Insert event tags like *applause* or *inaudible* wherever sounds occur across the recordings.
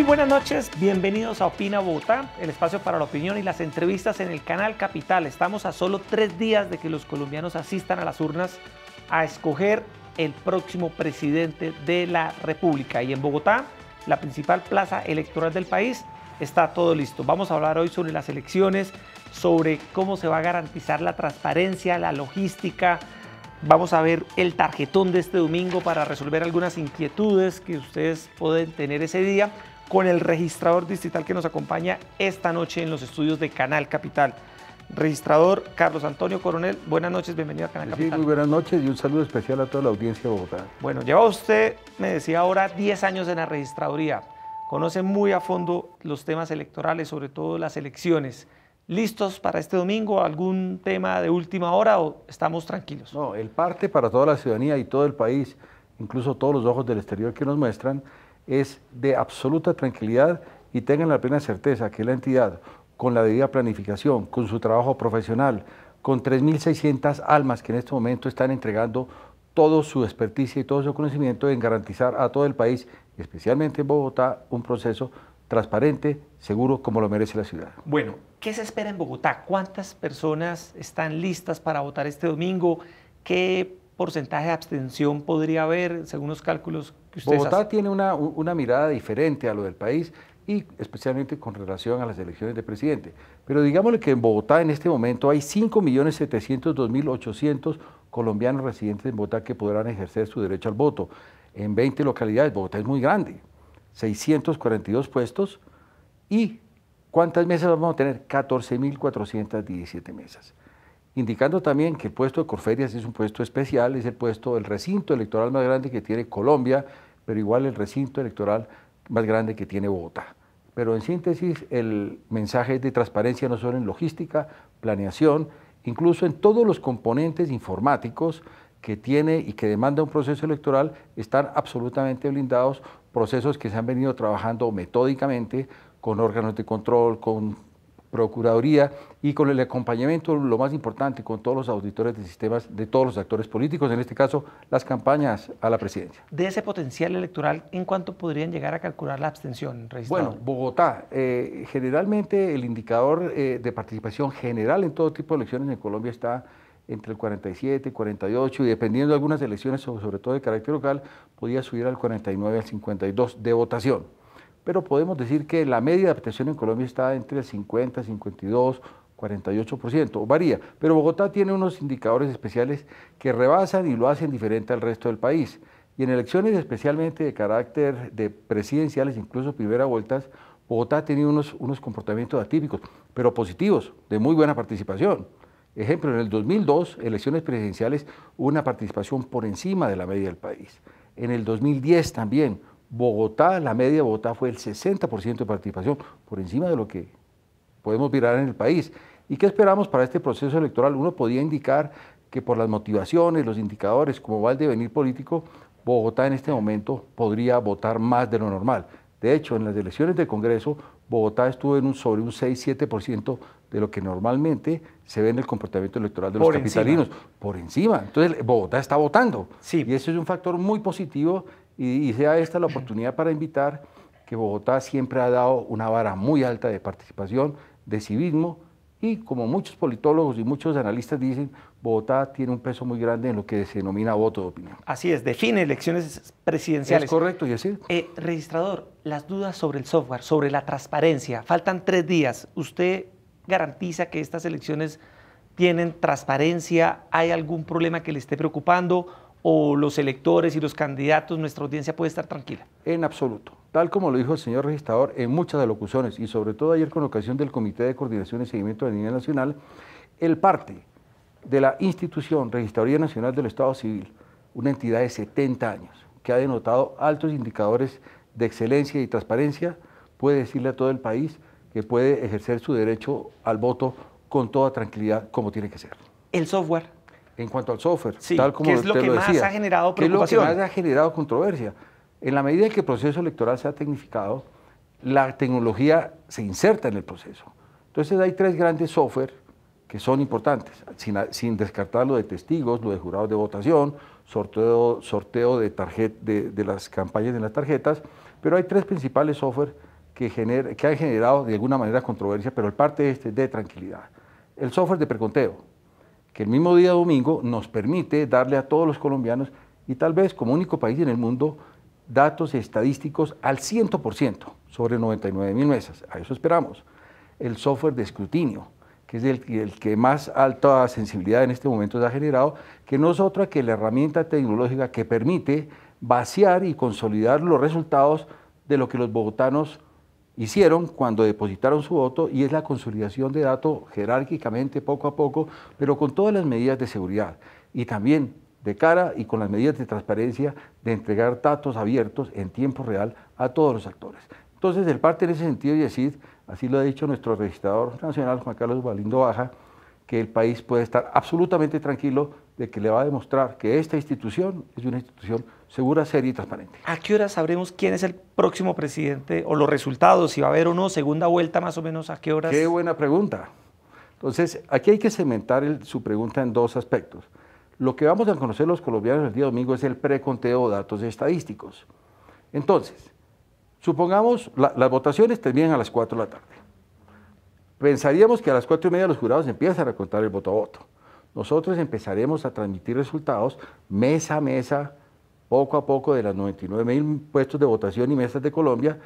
Muy buenas noches, bienvenidos a Opina Bogotá, el espacio para la opinión y las entrevistas en el canal Capital. Estamos a solo tres días de que los colombianos asistan a las urnas a escoger el próximo presidente de la República. Y en Bogotá, la principal plaza electoral del país, está todo listo. Vamos a hablar hoy sobre las elecciones, sobre cómo se va a garantizar la transparencia, la logística, Vamos a ver el tarjetón de este domingo para resolver algunas inquietudes que ustedes pueden tener ese día con el registrador distrital que nos acompaña esta noche en los estudios de Canal Capital. Registrador Carlos Antonio Coronel, buenas noches, bienvenido a Canal sí, Capital. Muy buenas noches y un saludo especial a toda la audiencia de Bogotá. Bueno, lleva usted, me decía ahora, 10 años en la registraduría. Conoce muy a fondo los temas electorales, sobre todo las elecciones. ¿Listos para este domingo? ¿Algún tema de última hora o estamos tranquilos? No, el parte para toda la ciudadanía y todo el país, incluso todos los ojos del exterior que nos muestran, es de absoluta tranquilidad y tengan la plena certeza que la entidad, con la debida planificación, con su trabajo profesional, con 3.600 almas que en este momento están entregando todo su experticia y todo su conocimiento en garantizar a todo el país, especialmente en Bogotá, un proceso transparente, seguro, como lo merece la ciudad. Bueno, ¿qué se espera en Bogotá? ¿Cuántas personas están listas para votar este domingo? ¿Qué porcentaje de abstención podría haber? Según los cálculos, Bogotá tiene una, una mirada diferente a lo del país y especialmente con relación a las elecciones de presidente. Pero digámosle que en Bogotá en este momento hay 5.702.800 colombianos residentes en Bogotá que podrán ejercer su derecho al voto. En 20 localidades, Bogotá es muy grande, 642 puestos y ¿cuántas mesas vamos a tener? 14.417 mesas indicando también que el puesto de Corferias es un puesto especial, es el puesto del recinto electoral más grande que tiene Colombia, pero igual el recinto electoral más grande que tiene Bogotá. Pero en síntesis, el mensaje es de transparencia no solo en logística, planeación, incluso en todos los componentes informáticos que tiene y que demanda un proceso electoral, están absolutamente blindados procesos que se han venido trabajando metódicamente con órganos de control, con Procuraduría y con el acompañamiento, lo más importante, con todos los auditores de sistemas, de todos los actores políticos, en este caso las campañas a la presidencia. De ese potencial electoral, ¿en cuánto podrían llegar a calcular la abstención? Bueno, Bogotá, eh, generalmente el indicador eh, de participación general en todo tipo de elecciones en Colombia está entre el 47, 48 y dependiendo de algunas elecciones, sobre todo de carácter local, podía subir al 49, al 52 de votación pero podemos decir que la media de adaptación en Colombia está entre el 50, 52, 48%, varía, pero Bogotá tiene unos indicadores especiales que rebasan y lo hacen diferente al resto del país. Y en elecciones especialmente de carácter de presidenciales, incluso primera vueltas, Bogotá ha tenido unos, unos comportamientos atípicos, pero positivos, de muy buena participación. Ejemplo, en el 2002, elecciones presidenciales, una participación por encima de la media del país. En el 2010 también, Bogotá, la media de Bogotá fue el 60% de participación, por encima de lo que podemos mirar en el país. ¿Y qué esperamos para este proceso electoral? Uno podía indicar que por las motivaciones, los indicadores, como va el devenir político, Bogotá en este momento podría votar más de lo normal. De hecho, en las elecciones del Congreso, Bogotá estuvo en un, sobre un 6-7% de lo que normalmente se ve en el comportamiento electoral de los capitalinos, por encima. Entonces, Bogotá está votando. Y eso es un factor muy positivo y, sea esta la oportunidad para invitar que Bogotá siempre ha dado una vara muy alta de participación, de civismo y como muchos politólogos y muchos analistas dicen, Bogotá tiene un peso muy grande en lo que se denomina voto de opinión. Así es, define elecciones presidenciales. Es correcto, y así. Eh, registrador, las dudas sobre el software, sobre la transparencia, faltan tres días. ¿Usted garantiza que estas elecciones tienen transparencia? ¿Hay algún problema que le esté preocupando? o los electores y los candidatos, nuestra audiencia puede estar tranquila? En absoluto. Tal como lo dijo el señor registrador en muchas alocuciones y sobre todo ayer con ocasión del Comité de Coordinación y Seguimiento de la Línea Nacional, el parte de la institución Registraduría Nacional del Estado Civil, una entidad de 70 años que ha denotado altos indicadores de excelencia y transparencia, puede decirle a todo el país que puede ejercer su derecho al voto con toda tranquilidad como tiene que ser. El software en cuanto al software, tal como ¿qué es lo que más ha generado preocupación? ¿Qué es lo que más ha generado controversia. En la medida en que el proceso electoral se ha tecnificado, la tecnología se inserta en el proceso. Entonces hay tres grandes software que son importantes, sin, descartar lo de testigos, lo de jurados de votación, sorteo, sorteo de, tarjet, de, las campañas de las tarjetas, pero hay tres principales software que, que han generado de alguna manera controversia, pero el parte este de tranquilidad. El software de preconteo, que el mismo día domingo nos permite darle a todos los colombianos y tal vez como único país en el mundo datos estadísticos al 100% sobre 99 mil mesas. A eso esperamos. El software de escrutinio, que es el, el, que más alta sensibilidad en este momento se ha generado, que no es otra que la herramienta tecnológica que permite vaciar y consolidar los resultados de lo que los bogotanos hicieron cuando depositaron su voto y es la consolidación de datos jerárquicamente, poco a poco, pero con todas las medidas de seguridad y también de cara y con las medidas de transparencia de entregar datos abiertos en tiempo real a todos los actores. Entonces, el parte en ese sentido y decir, así lo ha dicho nuestro registrador nacional Juan Carlos Valindo Baja, que el país puede estar absolutamente tranquilo de que le va a demostrar que esta institución es una institución segura, seria y transparente. ¿A qué hora sabremos quién es el próximo presidente o los resultados? Si va a haber o no segunda vuelta más o menos, ¿a qué horas? Qué buena pregunta. Entonces, aquí hay que cementar su pregunta en dos aspectos. Lo que vamos a conocer los colombianos el día domingo es el preconteo de datos estadísticos. Entonces, supongamos las votaciones terminan a las 4 de la tarde. Pensaríamos que a las 4 y media los jurados empiezan a contar el voto a voto nosotros empezaremos a transmitir resultados mesa a mesa, poco a poco, de las 99 mil puestos de votación y mesas de Colombia,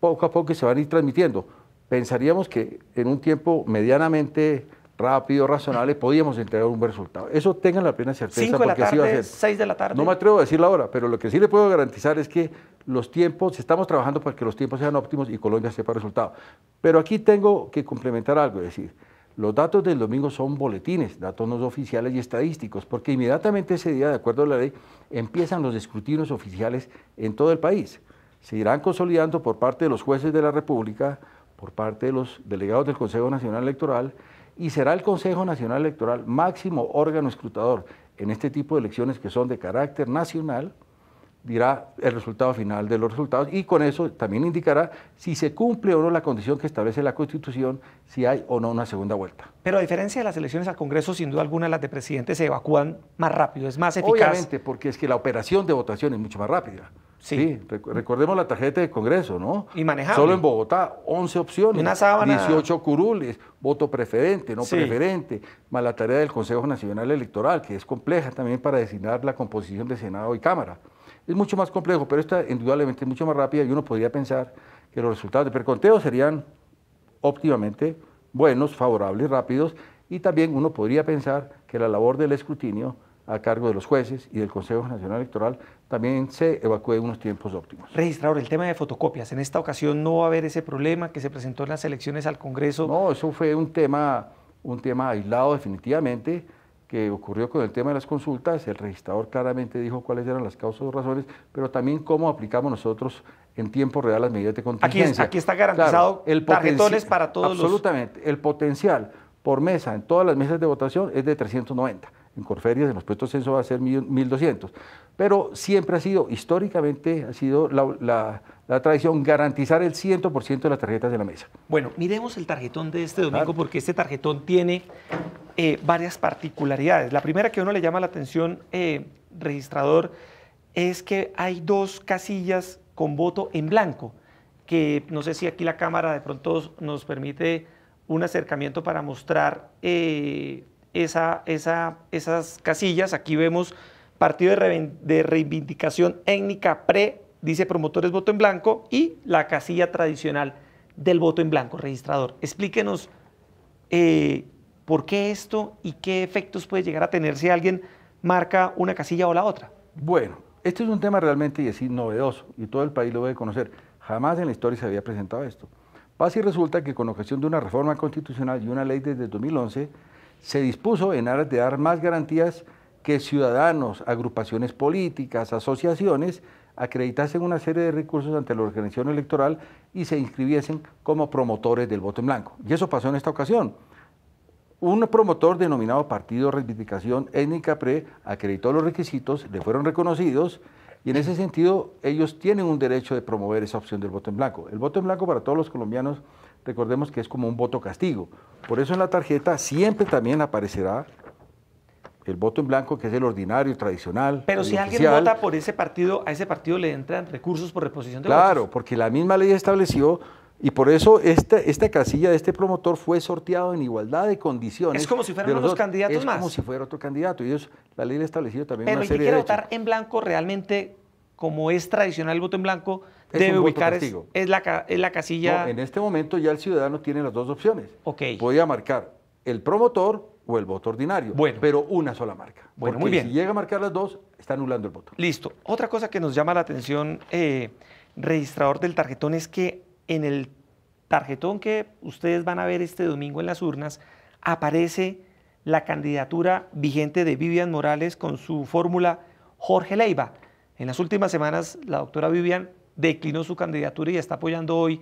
poco a poco se van a ir transmitiendo. Pensaríamos que en un tiempo medianamente rápido, razonable, podíamos entregar un buen resultado. Eso tengan la plena certeza. Cinco de la tarde, de la tarde. No me atrevo a decir la hora, pero lo que sí le puedo garantizar es que los tiempos, estamos trabajando para que los tiempos sean óptimos y Colombia sepa el resultado. Pero aquí tengo que complementar algo, es decir, los datos del domingo son boletines, datos no oficiales y estadísticos, porque inmediatamente ese día, de acuerdo a la ley, empiezan los escrutinios oficiales en todo el país. Se irán consolidando por parte de los jueces de la República, por parte de los delegados del Consejo Nacional Electoral, y será el Consejo Nacional Electoral máximo órgano escrutador en este tipo de elecciones que son de carácter nacional, dirá el resultado final de los resultados y con eso también indicará si se cumple o no la condición que establece la Constitución, si hay o no una segunda vuelta. Pero a diferencia de las elecciones al Congreso, sin duda alguna las de presidente se evacúan más rápido, es más eficaz. Obviamente, porque es que la operación de votación es mucho más rápida. Sí. recordemos la tarjeta de Congreso, ¿no? Y manejable. Solo en Bogotá, 11 opciones, 18 curules, voto preferente, no preferente, más la tarea del Consejo Nacional Electoral, que es compleja también para designar la composición de Senado y Cámara. Es mucho más complejo, pero esta indudablemente es mucho más rápida y uno podría pensar que los resultados de perconteo serían óptimamente buenos, favorables, rápidos, y también uno podría pensar que la labor del escrutinio a cargo de los jueces y del Consejo Nacional Electoral también se evacúe unos tiempos óptimos. Registrador, el tema de fotocopias, en esta ocasión no va a haber ese problema que se presentó en las elecciones al Congreso. No, eso fue un tema, un tema aislado definitivamente que ocurrió con el tema de las consultas, el registrador claramente dijo cuáles eran las causas o razones, pero también cómo aplicamos nosotros en tiempo real las medidas de contingencia. Aquí, está garantizado el tarjetones para todos absolutamente, los... Absolutamente, el potencial por mesa en todas las mesas de votación es de 390 en Corferias, en los puestos de censo va a ser 1.200. Pero siempre ha sido, históricamente, ha sido la, tradición garantizar el 100% de las tarjetas de la mesa. Bueno, miremos el tarjetón de este domingo porque este tarjetón tiene eh, varias particularidades. La primera que a uno le llama la atención, eh, registrador, es que hay dos casillas con voto en blanco, que no sé si aquí la cámara de pronto nos permite un acercamiento para mostrar eh, esas casillas. Aquí vemos partido de, reivindicación étnica pre, dice promotores voto en blanco, y la casilla tradicional del voto en blanco, registrador. Explíquenos eh, por qué esto y qué efectos puede llegar a tener si alguien marca una casilla o la otra. Bueno, este es un tema realmente y así novedoso y todo el país lo debe conocer. Jamás en la historia se había presentado esto. Pasa y resulta que con ocasión de una reforma constitucional y una ley desde 2011, se dispuso en aras de dar más garantías que ciudadanos, agrupaciones políticas, asociaciones, acreditasen una serie de recursos ante la organización electoral y se inscribiesen como promotores del voto en blanco. Y eso pasó en esta ocasión. Un promotor denominado Partido Reivindicación Étnica Pre acreditó los requisitos, le fueron reconocidos y en ese sentido ellos tienen un derecho de promover esa opción del voto en blanco. El voto en blanco para todos los colombianos recordemos que es como un voto castigo. Por eso en la tarjeta siempre también aparecerá el voto en blanco, que es el ordinario, tradicional. Pero si alguien vota por ese partido, a ese partido le entran recursos por reposición de claro, votos. Claro, porque la misma ley estableció y por eso esta, esta casilla de este promotor fue sorteado en igualdad de condiciones. Es como si fueran los candidatos más. Es como si fuera otro candidato. Y ellos, la ley le estableció también Pero una serie votar en blanco realmente, como es tradicional el voto en blanco, es debe ubicar es, es, la, casilla. No, en este momento ya el ciudadano tiene las dos opciones. Ok. Podía marcar el promotor o el voto ordinario. Bueno. Pero una sola marca. Bueno, muy bien. Si llega a marcar las dos, está anulando el voto. Listo. Otra cosa que nos llama la atención, eh, registrador del tarjetón, es que en el tarjetón que ustedes van a ver este domingo en las urnas, aparece la candidatura vigente de Vivian Morales con su fórmula Jorge Leiva. En las últimas semanas, la doctora Vivian declinó su candidatura y está apoyando hoy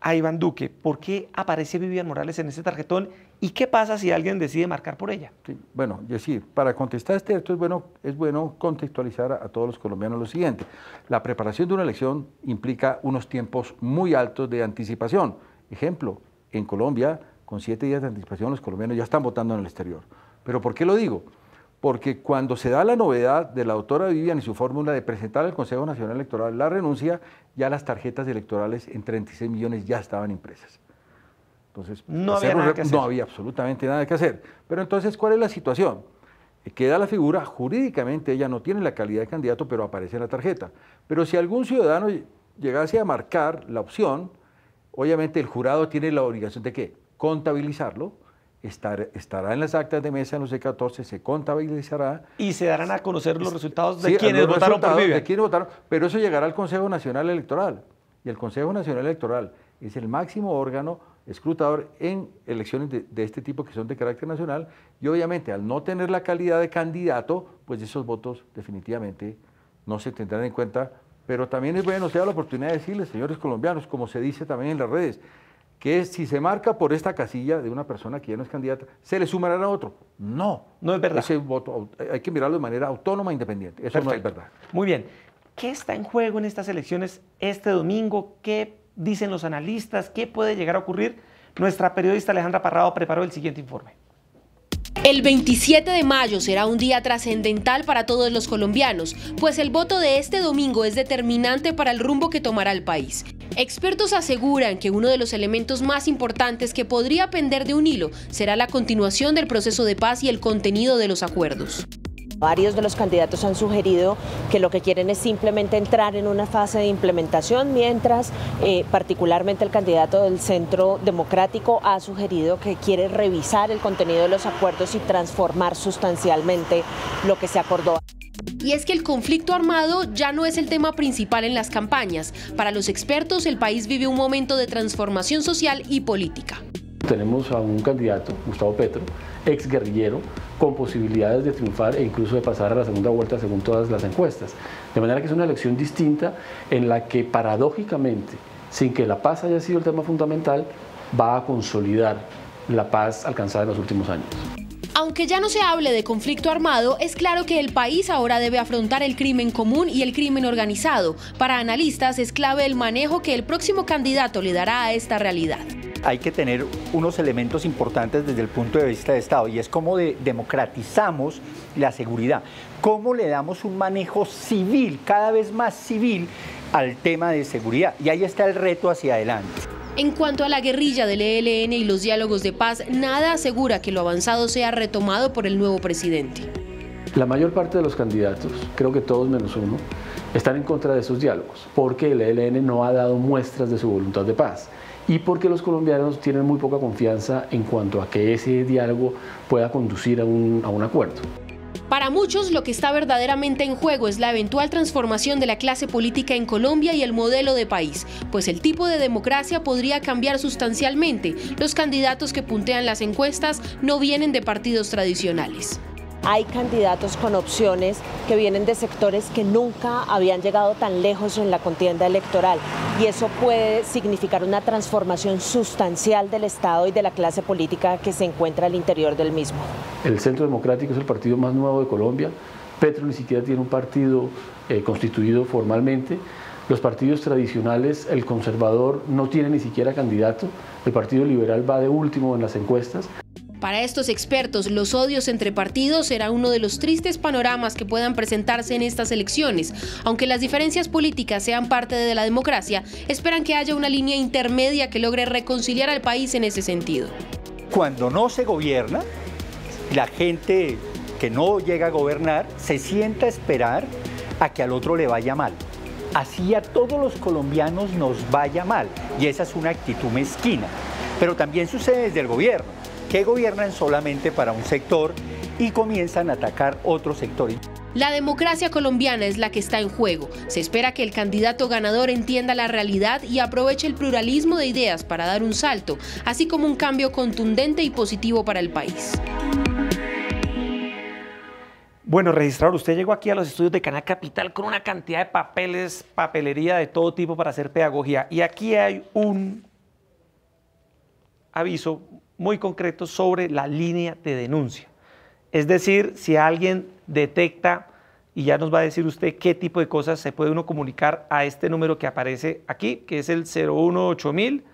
a Iván Duque. ¿Por qué aparece Vivian Morales en ese tarjetón y qué pasa si alguien decide marcar por ella? bueno, yo sí, para contestar este esto es bueno, es bueno contextualizar a, a, todos los colombianos lo siguiente. La preparación de una elección implica unos tiempos muy altos de anticipación. Ejemplo, en Colombia, con siete días de anticipación los colombianos ya están votando en el exterior. ¿Pero por qué lo digo? porque cuando se da la novedad de la autora Vivian y su fórmula de presentar al Consejo Nacional Electoral la renuncia, ya las tarjetas electorales en 36 millones ya estaban impresas. Entonces, no había, no había absolutamente nada que hacer. Pero entonces, ¿cuál es la situación? Eh, queda la figura, jurídicamente ella no tiene la calidad de candidato, pero aparece en la tarjeta. Pero si algún ciudadano llegase a marcar la opción, obviamente el jurado tiene la obligación de qué? Contabilizarlo estará en las actas de mesa en los C14, se contabilizará. Y se darán a conocer los resultados de quienes votaron por De quienes votaron, pero eso llegará al Consejo Nacional Electoral. Y el Consejo Nacional Electoral es el máximo órgano escrutador en elecciones de, este tipo que son de carácter nacional y obviamente al no tener la calidad de candidato, pues esos votos definitivamente no se tendrán en cuenta. Pero también es bueno, se da la oportunidad de decirles, señores colombianos, como se dice también en las redes, que si se marca por esta casilla de una persona que ya no es candidata, se le sumará a otro. No. No es verdad. voto hay que mirarlo de manera autónoma e independiente. Eso no es verdad. Muy bien. ¿Qué está en juego en estas elecciones este domingo? ¿Qué dicen los analistas? ¿Qué puede llegar a ocurrir? Nuestra periodista Alejandra Parrado preparó el siguiente informe. El 27 de mayo será un día trascendental para todos los colombianos, pues el voto de este domingo es determinante para el rumbo que tomará el país. Expertos aseguran que uno de los elementos más importantes que podría pender de un hilo será la continuación del proceso de paz y el contenido de los acuerdos. Varios de los candidatos han sugerido que lo que quieren es simplemente entrar en una fase de implementación, mientras eh, particularmente el candidato del Centro Democrático ha sugerido que quiere revisar el contenido de los acuerdos y transformar sustancialmente lo que se acordó. Y es que el conflicto armado ya no es el tema principal en las campañas. Para los expertos, el país vive un momento de transformación social y política. Tenemos a un candidato, Gustavo Petro, ex guerrillero, con posibilidades de triunfar e incluso de pasar a la segunda vuelta según todas las encuestas. De manera que es una elección distinta en la que paradójicamente, sin que la paz haya sido el tema fundamental, va a consolidar la paz alcanzada en los últimos años. Aunque ya no se hable de conflicto armado, es claro que el país ahora debe afrontar el crimen común y el crimen organizado. Para analistas es clave el manejo que el próximo candidato le dará a esta realidad hay que tener unos elementos importantes desde el punto de vista de Estado y es cómo democratizamos la seguridad, cómo le damos un manejo civil, cada vez más civil, al tema de seguridad. Y ahí está el reto hacia adelante. En cuanto a la guerrilla del ELN y los diálogos de paz, nada asegura que lo avanzado sea retomado por el nuevo presidente. La mayor parte de los candidatos, creo que todos menos uno, están en contra de esos diálogos, porque el ELN no ha dado muestras de su voluntad de paz y porque los colombianos tienen muy poca confianza en cuanto a que ese diálogo pueda conducir a un, a un acuerdo. Para muchos, lo que está verdaderamente en juego es la eventual transformación de la clase política en Colombia y el modelo de país, pues el tipo de democracia podría cambiar sustancialmente. Los candidatos que puntean las encuestas no vienen de partidos tradicionales hay candidatos con opciones que vienen de sectores que nunca habían llegado tan lejos en la contienda electoral y eso puede significar una transformación sustancial del Estado y de la clase política que se encuentra al interior del mismo. El Centro Democrático es el partido más nuevo de Colombia. Petro ni siquiera tiene un partido eh, constituido formalmente. Los partidos tradicionales, el conservador no tiene ni siquiera candidato, el Partido Liberal va de último en las encuestas para estos expertos, los odios entre partidos será uno de los tristes panoramas que puedan presentarse en estas elecciones. Aunque las diferencias políticas sean parte de la democracia, esperan que haya una línea intermedia que logre reconciliar al país en ese sentido. Cuando no se gobierna, la gente que no llega a gobernar se sienta a esperar a que al otro le vaya mal. Así a todos los colombianos nos vaya mal y esa es una actitud mezquina. Pero también sucede desde el gobierno que gobiernan solamente para un sector y comienzan a atacar otros sectores. La democracia colombiana es la que está en juego. Se espera que el candidato ganador entienda la realidad y aproveche el pluralismo de ideas para dar un salto, así como un cambio contundente y positivo para el país. Bueno, registrador, usted llegó aquí a los estudios de Canal Capital con una cantidad de papeles, papelería de todo tipo para hacer pedagogía. Y aquí hay un aviso muy concreto, sobre la línea de denuncia. Es decir, si alguien detecta, y ya nos va a decir usted qué tipo de cosas se puede uno comunicar a este número que aparece aquí, que es el 018000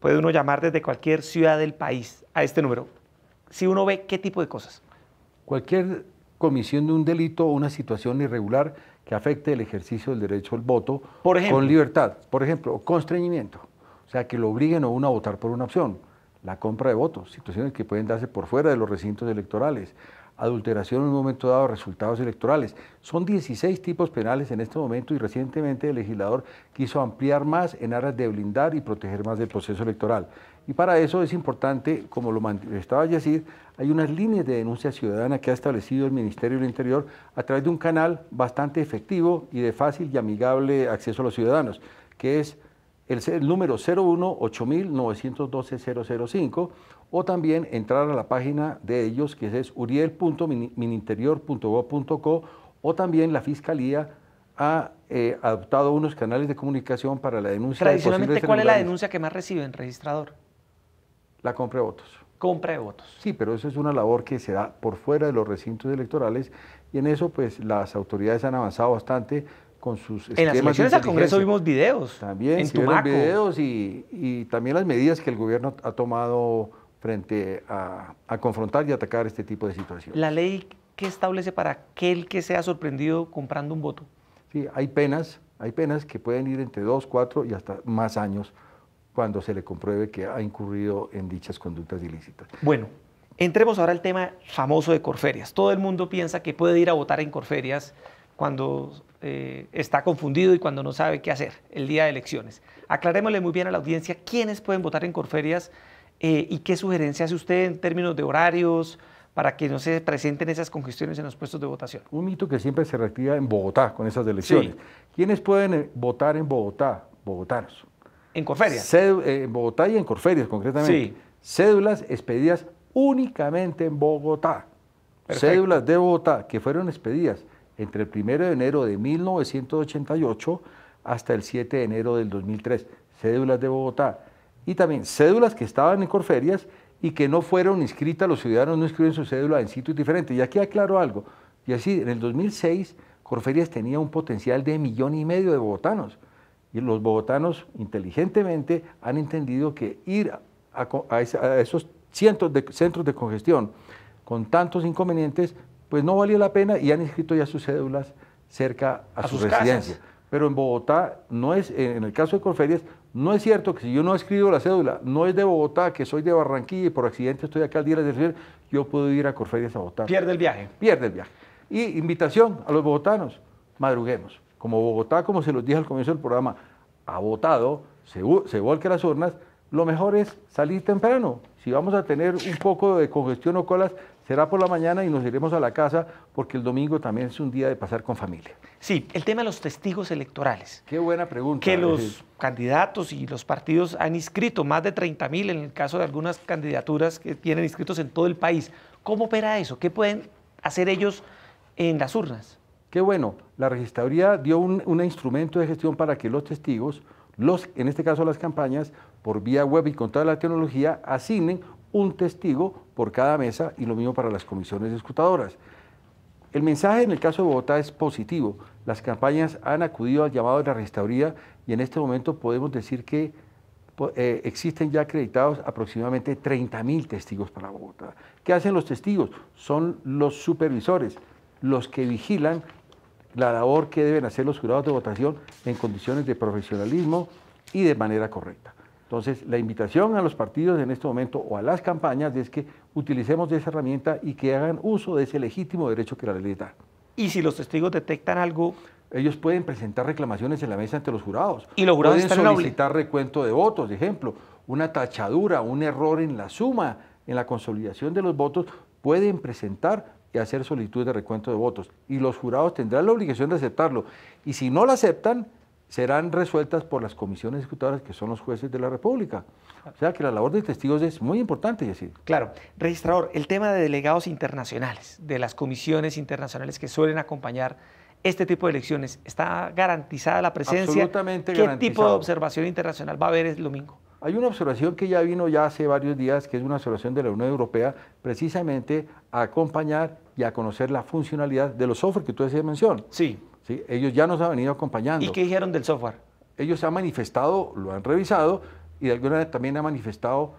Puede uno llamar desde cualquier ciudad del país a este número. Si uno ve qué tipo de cosas. Cualquier comisión de un delito o una situación irregular que afecte el ejercicio del derecho al voto con libertad. Por ejemplo, constreñimiento. O sea, que lo obliguen a uno a votar por una opción. La compra de votos, situaciones que pueden darse por fuera de los recintos electorales adulteración en un momento dado resultados electorales. Son 16 tipos penales en este momento y recientemente el legislador quiso ampliar más en aras de blindar y proteger más el proceso electoral. Y para eso es importante, como lo manifestaba Yacid, hay unas líneas de denuncia ciudadana que ha establecido el Ministerio del Interior a través de un canal bastante efectivo y de fácil y amigable acceso a los ciudadanos, que es el, número 018912005, o también entrar a la página de ellos que es uriel.mininterior.gov.co o también la Fiscalía ha eh, adoptado unos canales de comunicación para la denuncia. Tradicionalmente, ¿cuál es la denuncia que más reciben, registrador? La compra de votos. Compra de votos. Sí, pero eso es una labor que se da por fuera de los recintos electorales y en eso pues las autoridades han avanzado bastante sus En las elecciones al Congreso vimos videos. También, en videos y, también las medidas que el gobierno ha tomado frente a, a confrontar y atacar este tipo de situaciones. ¿La ley que establece para aquel que sea sorprendido comprando un voto? Sí, hay penas, hay penas que pueden ir entre dos, cuatro y hasta más años cuando se le compruebe que ha incurrido en dichas conductas ilícitas. Bueno, entremos ahora al tema famoso de Corferias. Todo el mundo piensa que puede ir a votar en Corferias cuando eh, está confundido y cuando no sabe qué hacer el día de elecciones. Aclarémosle muy bien a la audiencia quiénes pueden votar en Corferias eh, y qué sugerencia hace usted en términos de horarios para que no se presenten esas congestiones en los puestos de votación. Un mito que siempre se reactiva en Bogotá con esas elecciones. ¿Quiénes pueden eh, votar en Bogotá? Bogotanos. ¿En Corferias? en Bogotá y en Corferias, concretamente. Cédulas expedidas únicamente en Bogotá. Cédulas de Bogotá que fueron expedidas entre el 1 de enero de 1988 hasta el 7 de enero del 2003, cédulas de Bogotá. Y también cédulas que estaban en Corferias y que no fueron inscritas, los ciudadanos no inscriben su cédula en sitios diferentes. Y aquí aclaro algo, y así en el 2006 Corferias tenía un potencial de millón y medio de bogotanos. Y los bogotanos inteligentemente han entendido que ir a, a esos cientos de centros de congestión con tantos inconvenientes pues no valía la pena y han inscrito ya sus cédulas cerca a, su sus residencia. Pero en Bogotá, no es, en el caso de Corferias, no es cierto que si yo no he escrito la cédula, no es de Bogotá, que soy de Barranquilla y por accidente estoy acá al día de recibir, yo puedo ir a Corferias a votar. Pierde el viaje. Pierde el viaje. Y invitación a los bogotanos, madruguemos. Como Bogotá, como se los dije al comienzo del programa, ha votado, se, se las urnas, lo mejor es salir temprano, si vamos a tener un poco de congestión o colas, será por la mañana y nos iremos a la casa porque el domingo también es un día de pasar con familia. Sí, el tema de los testigos electorales. Qué buena pregunta. Que los candidatos y los partidos han inscrito más de 30 mil en el caso de algunas candidaturas que tienen inscritos en todo el país. ¿Cómo opera eso? ¿Qué pueden hacer ellos en las urnas? Qué bueno, la registraduría dio un, un instrumento de gestión para que los testigos, los, en este caso las campañas, por vía web y con toda la tecnología asignen un testigo por cada mesa y lo mismo para las comisiones escutadoras. El mensaje en el caso de Bogotá es positivo. Las campañas han acudido al llamado de la registraduría y en este momento podemos decir que eh, existen ya acreditados aproximadamente 30.000 testigos para Bogotá. ¿Qué hacen los testigos? Son los supervisores, los que vigilan la labor que deben hacer los jurados de votación en condiciones de profesionalismo y de manera correcta. Entonces, la invitación a los partidos en este momento o a las campañas es que utilicemos esa herramienta y que hagan uso de ese legítimo derecho que la ley da. Y si los testigos detectan algo... Ellos pueden presentar reclamaciones en la mesa ante los jurados. Y los jurados pueden solicitar recuento de votos, de ejemplo, una tachadura, un error en la suma, en la consolidación de los votos, pueden presentar y hacer solicitud de recuento de votos. Y los jurados tendrán la obligación de aceptarlo. Y si no lo aceptan, serán resueltas por las comisiones ejecutoras que son los jueces de la República. O sea que la labor de testigos es muy importante, decir. Claro. Registrador, el tema de delegados internacionales, de las comisiones internacionales que suelen acompañar este tipo de elecciones, ¿está garantizada la presencia? Absolutamente ¿Qué tipo de observación internacional va a haber el domingo? Hay una observación que ya vino ya hace varios días, que es una observación de la Unión Europea, precisamente a acompañar y a conocer la funcionalidad de los software que tú decías mención. Sí. Ellos ya nos han venido acompañando. ¿Y qué dijeron del software? Ellos se han manifestado, lo han revisado y de alguna manera también han manifestado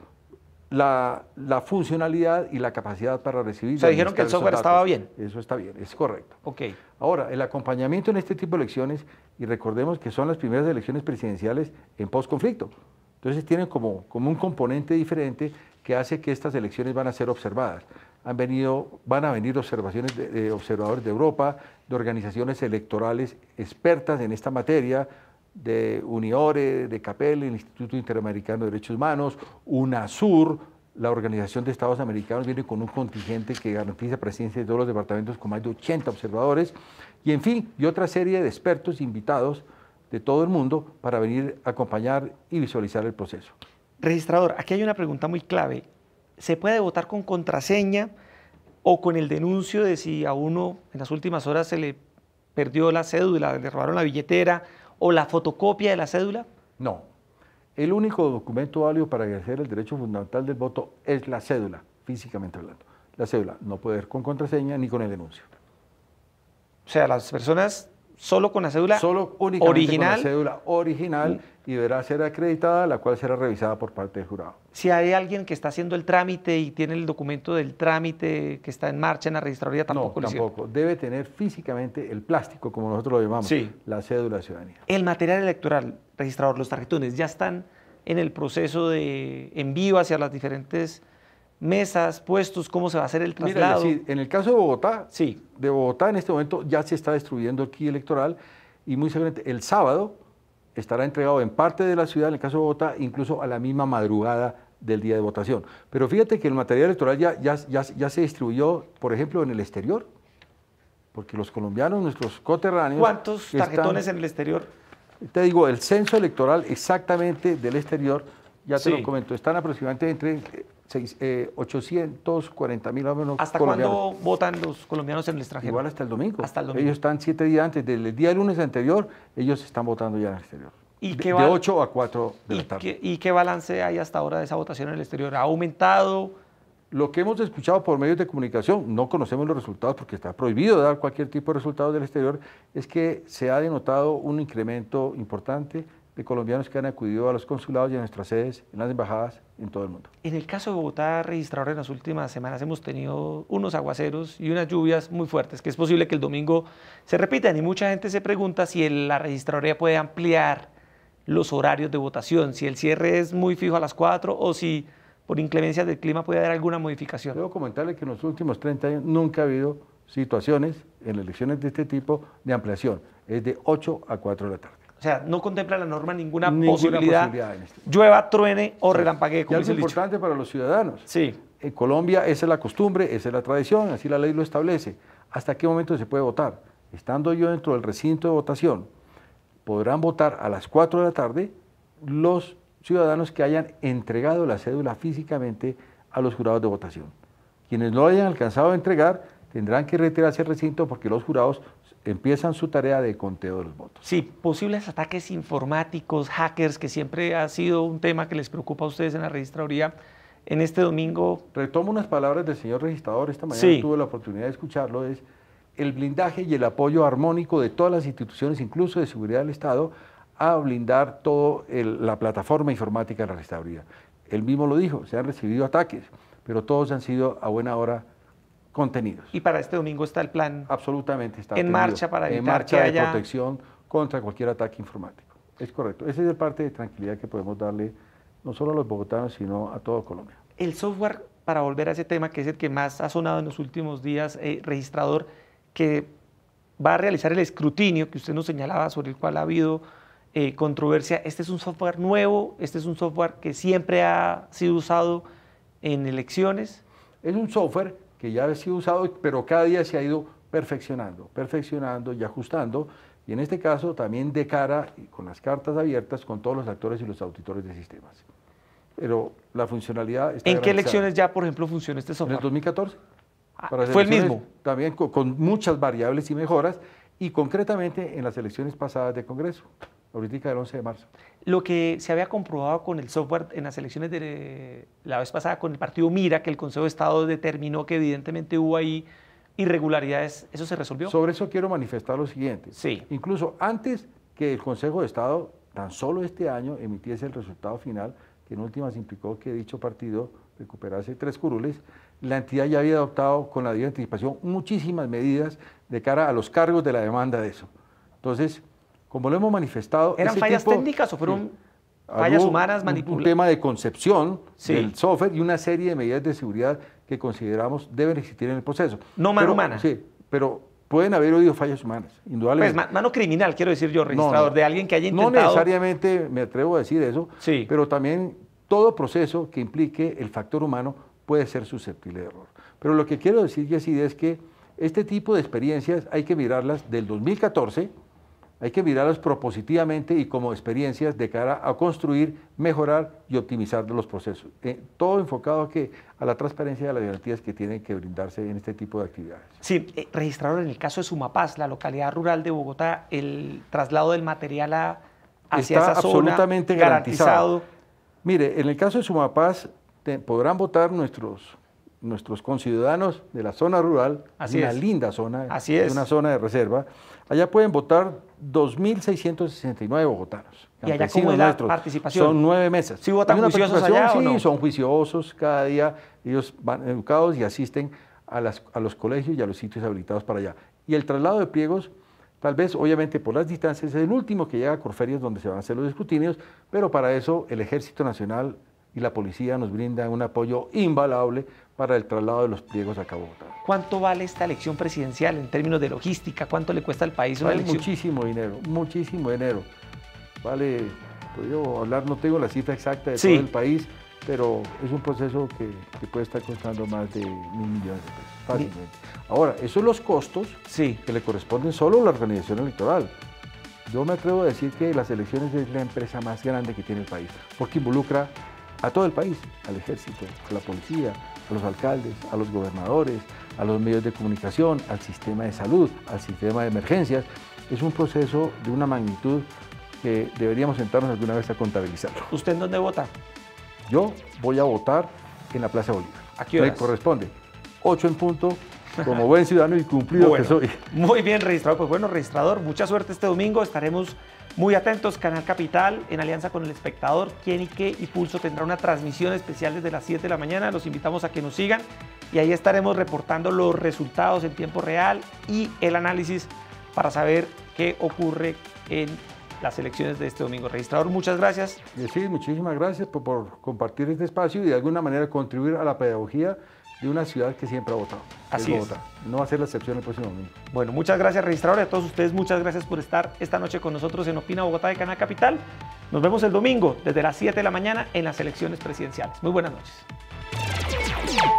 la, funcionalidad y la capacidad para recibir. O sea, dijeron que el software estaba bien. Eso está bien, es correcto. Ok. Ahora, el acompañamiento en este tipo de elecciones, y recordemos que son las primeras elecciones presidenciales en posconflicto. Entonces tienen como, un componente diferente que hace que estas elecciones van a ser observadas. Han venido, van a venir observaciones de, observadores de Europa, de organizaciones electorales expertas en esta materia, de UNIORE, de CAPEL, el Instituto Interamericano de Derechos Humanos, UNASUR, la Organización de Estados Americanos viene con un contingente que garantiza presencia de todos los departamentos con más de 80 observadores, y en fin, y otra serie de expertos invitados de todo el mundo para venir a acompañar y visualizar el proceso. Registrador, aquí hay una pregunta muy clave. ¿Se puede votar con contraseña? o con el denuncio de si a uno en las últimas horas se le perdió la cédula, le robaron la billetera o la fotocopia de la cédula? No. El único documento válido para ejercer el derecho fundamental del voto es la cédula, físicamente hablando. La cédula no puede ir con contraseña ni con el denuncio. O sea, las personas solo con la cédula solo, original. Con la cédula original y deberá ser acreditada, la cual será revisada por parte del jurado. Si hay alguien que está haciendo el trámite y tiene el documento del trámite que está en marcha en la registraduría, tampoco no, tampoco. Debe tener físicamente el plástico, como nosotros lo llamamos, la cédula de ciudadanía. El material electoral, registrador, los tarjetones, ya están en el proceso de envío hacia las diferentes mesas, puestos, cómo se va a hacer el traslado. en el caso de Bogotá, de Bogotá en este momento ya se está destruyendo aquí electoral y muy seguramente el sábado estará entregado en parte de la ciudad, en el caso de Bogotá, incluso a la misma madrugada del día de votación. Pero fíjate que el material electoral ya, ya, se distribuyó, por ejemplo, en el exterior, porque los colombianos, nuestros coterráneos... ¿Cuántos tarjetones en el exterior? Te digo, el censo electoral exactamente del exterior, ya te lo comento, están aproximadamente entre eh, 840 mil menos ¿Hasta cuándo votan los colombianos en el extranjero? Igual hasta el domingo. Hasta Ellos están siete días antes, del día lunes anterior, ellos están votando ya en el exterior. de, 8 a 4 de la tarde. ¿Y qué balance hay hasta ahora de esa votación en el exterior? ¿Ha aumentado? Lo que hemos escuchado por medios de comunicación, no conocemos los resultados porque está prohibido dar cualquier tipo de resultados del exterior, es que se ha denotado un incremento importante colombianos que han acudido a los consulados y a nuestras sedes, en las embajadas, en todo el mundo. En el caso de Bogotá, registrador, en las últimas semanas hemos tenido unos aguaceros y unas lluvias muy fuertes, que es posible que el domingo se repitan. Y mucha gente se pregunta si la registraduría puede ampliar los horarios de votación, si el cierre es muy fijo a las 4 o si por inclemencias del clima puede haber alguna modificación. Debo comentarle que en los últimos 30 años nunca ha habido situaciones en elecciones de este tipo de ampliación. Es de 8 a 4 de la tarde. O sea, no contempla la norma ninguna, posibilidad, este llueva, truene o relampague Como Es importante para los ciudadanos. Sí. En Colombia esa es la costumbre, esa es la tradición, así la ley lo establece. ¿Hasta qué momento se puede votar? Estando yo dentro del recinto de votación, podrán votar a las 4 de la tarde los ciudadanos que hayan entregado la cédula físicamente a los jurados de votación. Quienes no la hayan alcanzado a entregar tendrán que retirarse al recinto porque los jurados empiezan su tarea de conteo de los votos. Sí, posibles ataques informáticos, hackers, que siempre ha sido un tema que les preocupa a ustedes en la registraduría. En este domingo... Retomo unas palabras del señor registrador, esta mañana tuve la oportunidad de escucharlo, es el blindaje y el apoyo armónico de todas las instituciones, incluso de seguridad del Estado, a blindar toda la plataforma informática de la registraduría. Él mismo lo dijo, se han recibido ataques, pero todos han sido a buena hora contenidos. Y para este domingo está el plan. Absolutamente está. En marcha para evitar En marcha de protección contra cualquier ataque informático. Es correcto. Esa es la parte de tranquilidad que podemos darle no solo a los bogotanos, sino a todo Colombia. El software, para volver a ese tema, que es el que más ha sonado en los últimos días, eh, registrador, que va a realizar el escrutinio que usted nos señalaba, sobre el cual ha habido eh, controversia. Este es un software nuevo, este es un software que siempre ha sido usado en elecciones. Es un software que ya ha sido usado, pero cada día se ha ido perfeccionando, perfeccionando y ajustando, y en este caso también de cara y con las cartas abiertas con todos los actores y los auditores de sistemas. Pero la funcionalidad está... ¿En qué elecciones ya, por ejemplo, funciona este software? En el 2014. Ah, ¿Fue el mismo? También con muchas variables y mejoras, y concretamente en las elecciones pasadas de Congreso política del 11 de marzo. Lo que se había comprobado con el software en las elecciones de la vez pasada con el partido Mira, que el Consejo de Estado determinó que evidentemente hubo ahí irregularidades, ¿eso se resolvió? Sobre eso quiero manifestar lo siguiente. Sí. Incluso antes que el Consejo de Estado, tan solo este año, emitiese el resultado final, que en últimas implicó que dicho partido recuperase tres curules, la entidad ya había adoptado con la debida anticipación muchísimas medidas de cara a los cargos de la demanda de eso. Entonces, como lo hemos manifestado. ¿Eran fallas técnicas o fueron fallas humanas manipuladas? Un tema de concepción del software y una serie de medidas de seguridad que consideramos deben existir en el proceso. No mano humana. Sí, pero pueden haber oído fallas humanas, indudablemente. Pues mano criminal, quiero decir yo, registrador, de alguien que haya intentado... No necesariamente me atrevo a decir eso, pero también todo proceso que implique el factor humano puede ser susceptible de error. Pero lo que quiero decir, Yacide, es que este tipo de experiencias hay que mirarlas del 2014 hay que mirarlos propositivamente y como experiencias de cara a construir, mejorar y optimizar los procesos. Eh, todo enfocado a, que, a la transparencia y a las garantías que tienen que brindarse en este tipo de actividades. Sí, eh, registraron en el caso de Sumapaz, la localidad rural de Bogotá, el traslado del material a, hacia Está esa zona absolutamente garantizado. Mire, en el caso de Sumapaz, podrán votar nuestros nuestros conciudadanos de la zona rural, una linda zona, una zona de reserva, Allá pueden votar 2.669 bogotanos. Y allá como la participación. Son nueve mesas. Sí, votan juiciosos allá, son juiciosos cada día. Ellos van educados y asisten a, a los colegios y a los sitios habilitados para allá. Y el traslado de pliegos, tal vez, obviamente, por las distancias, es el último que llega a Corferias donde se van a hacer los escrutinios, pero para eso el Ejército Nacional y la policía nos brindan un apoyo invaluable para el traslado de los pliegos a cabo. ¿Cuánto vale esta elección presidencial en términos de logística? ¿Cuánto le cuesta al país vale elección? muchísimo dinero, muchísimo dinero. Vale, pues yo hablar, no tengo la cifra exacta de todo el país, pero es un proceso que, puede estar costando más de mil millones de pesos, fácilmente. Ahora, esos son los costos sí. que le corresponden solo a la organización electoral. Yo me atrevo a decir que las elecciones es la empresa más grande que tiene el país, porque involucra a todo el país, al ejército, a la policía, a los alcaldes, a los gobernadores, a los medios de comunicación, al sistema de salud, al sistema de emergencias. Es un proceso de una magnitud que deberíamos sentarnos alguna vez a contabilizarlo. ¿Usted en dónde vota? Yo voy a votar en la Plaza Bolívar. Aquí qué corresponde. Ocho en punto, como buen ciudadano y cumplido que *laughs* soy. Muy bien, registrado. Pues bueno, registrador, mucha suerte este domingo. Estaremos muy atentos, Canal Capital, en alianza con El Espectador, Quién y Qué y Pulso tendrá una transmisión especial desde las 7 de la mañana. Los invitamos a que nos sigan y ahí estaremos reportando los resultados en tiempo real y el análisis para saber qué ocurre en las elecciones de este domingo. Registrador, muchas gracias. Sí, muchísimas gracias por, por compartir este espacio y de alguna manera contribuir a la pedagogía de una ciudad que siempre ha votado. Así es. No va a ser la excepción el próximo domingo. Bueno, muchas gracias, registradores. A todos ustedes, muchas gracias por estar esta noche con nosotros en Opina Bogotá de Canal Capital. Nos vemos el domingo desde las 7 de la mañana en las elecciones presidenciales. Muy buenas noches.